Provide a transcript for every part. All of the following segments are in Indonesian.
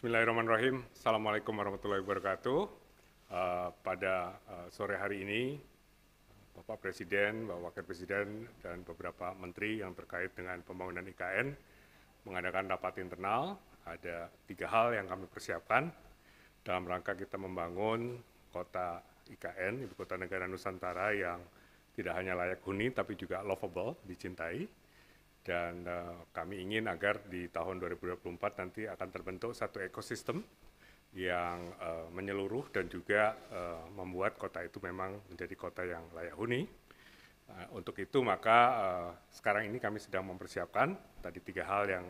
Bismillahirrahmanirrahim. Assalamualaikum warahmatullahi wabarakatuh. Uh, pada uh, sore hari ini, Bapak Presiden, Bapak Wakil Presiden, dan beberapa menteri yang terkait dengan pembangunan IKN mengadakan rapat internal. Ada tiga hal yang kami persiapkan dalam rangka kita membangun kota IKN, Ibu Kota Negara Nusantara yang tidak hanya layak huni tapi juga lovable, dicintai dan uh, kami ingin agar di tahun 2024 nanti akan terbentuk satu ekosistem yang uh, menyeluruh dan juga uh, membuat kota itu memang menjadi kota yang layak huni. Uh, untuk itu maka uh, sekarang ini kami sedang mempersiapkan tadi tiga hal yang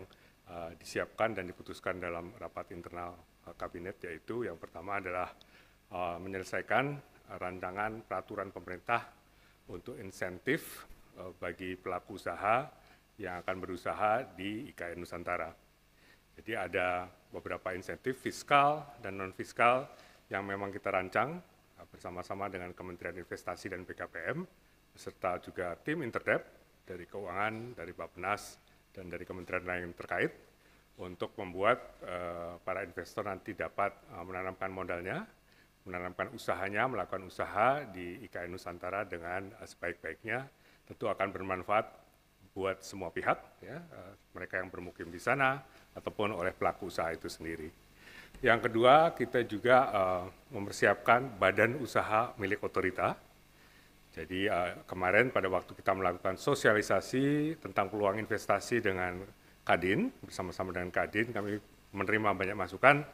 uh, disiapkan dan diputuskan dalam rapat internal uh, kabinet yaitu yang pertama adalah uh, menyelesaikan rancangan peraturan pemerintah untuk insentif uh, bagi pelaku usaha yang akan berusaha di IKN Nusantara. Jadi ada beberapa insentif fiskal dan non-fiskal yang memang kita rancang eh, bersama-sama dengan Kementerian Investasi dan BKPM, serta juga tim Interdep dari Keuangan, dari Bappenas, dan dari kementerian lain terkait untuk membuat uh, para investor nanti dapat uh, menanamkan modalnya, menanamkan usahanya, melakukan usaha di IKN Nusantara dengan sebaik-baiknya, tentu akan bermanfaat buat semua pihak, ya, eh, mereka yang bermukim di sana ataupun oleh pelaku usaha itu sendiri. Yang kedua, kita juga uh, mempersiapkan badan usaha milik otorita. Jadi uh, kemarin pada waktu kita melakukan sosialisasi tentang peluang investasi dengan Kadin, bersama-sama dengan Kadin, kami menerima banyak masukan.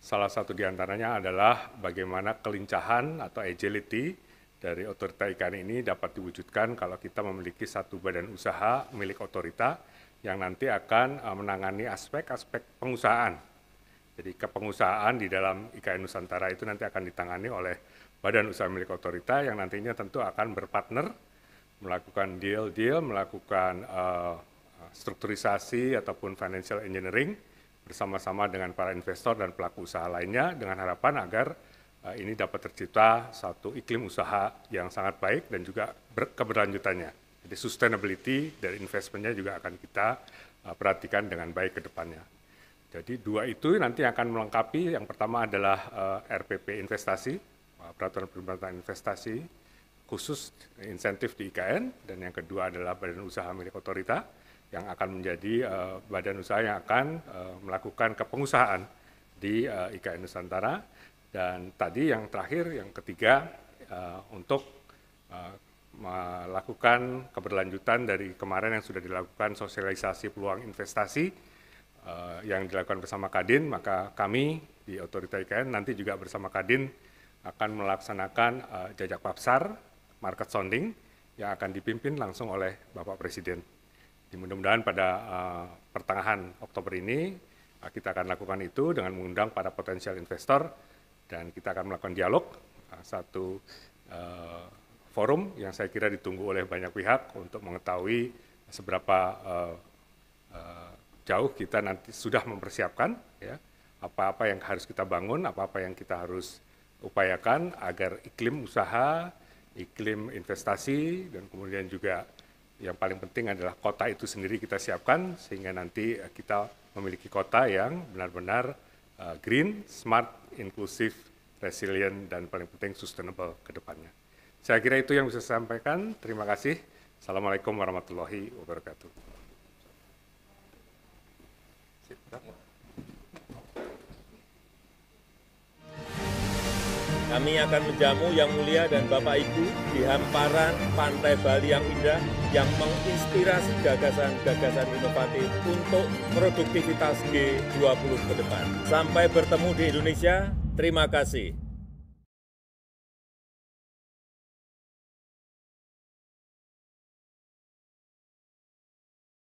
Salah satu diantaranya adalah bagaimana kelincahan atau agility dari otorita ikan ini dapat diwujudkan kalau kita memiliki satu badan usaha milik otorita yang nanti akan eh, menangani aspek-aspek pengusahaan. Jadi kepengusahaan di dalam IKN Nusantara itu nanti akan ditangani oleh badan usaha milik otorita yang nantinya tentu akan berpartner melakukan deal-deal, melakukan uh, strukturisasi ataupun financial engineering bersama-sama dengan para investor dan pelaku usaha lainnya dengan harapan agar Eh, ini dapat tercipta satu iklim usaha yang sangat baik dan juga keberlanjutannya. Jadi sustainability dari investmentnya juga akan kita eh, perhatikan dengan baik ke depannya. Jadi dua itu nanti akan melengkapi, yang pertama adalah eh, RPP investasi, Peraturan Perbankan Investasi, khusus insentif di IKN, dan yang kedua adalah badan usaha milik otorita, yang akan menjadi badan usaha yang akan melakukan kepengusahaan di IKN Nusantara, dan tadi yang terakhir, yang ketiga, uh, untuk uh, melakukan keberlanjutan dari kemarin yang sudah dilakukan sosialisasi peluang investasi uh, yang dilakukan bersama Kadin, maka kami di Otorita IKN nanti juga bersama Kadin akan melaksanakan uh, jajak papsar, market sounding, yang akan dipimpin langsung oleh Bapak Presiden. Mudah-mudahan pada uh, pertengahan Oktober ini uh, kita akan lakukan itu dengan mengundang para potensial investor dan kita akan melakukan dialog eh, satu uh, forum yang saya kira ditunggu oleh banyak pihak untuk mengetahui seberapa uh, uh, jauh kita nanti sudah mempersiapkan ya apa-apa yang harus kita bangun, apa-apa yang kita harus upayakan agar iklim usaha, iklim investasi dan kemudian juga yang paling penting adalah kota itu sendiri kita siapkan sehingga nanti kita memiliki kota yang benar-benar Uh, green, smart, inklusif, resilient, dan paling penting sustainable ke depannya. Saya kira itu yang bisa saya sampaikan. Terima kasih. Assalamualaikum warahmatullahi wabarakatuh. Kami akan menjamu Yang Mulia dan Bapak Ibu di hamparan pantai Bali yang indah yang menginspirasi gagasan-gagasan inovatif untuk produktivitas G20 ke depan. Sampai bertemu di Indonesia, terima kasih.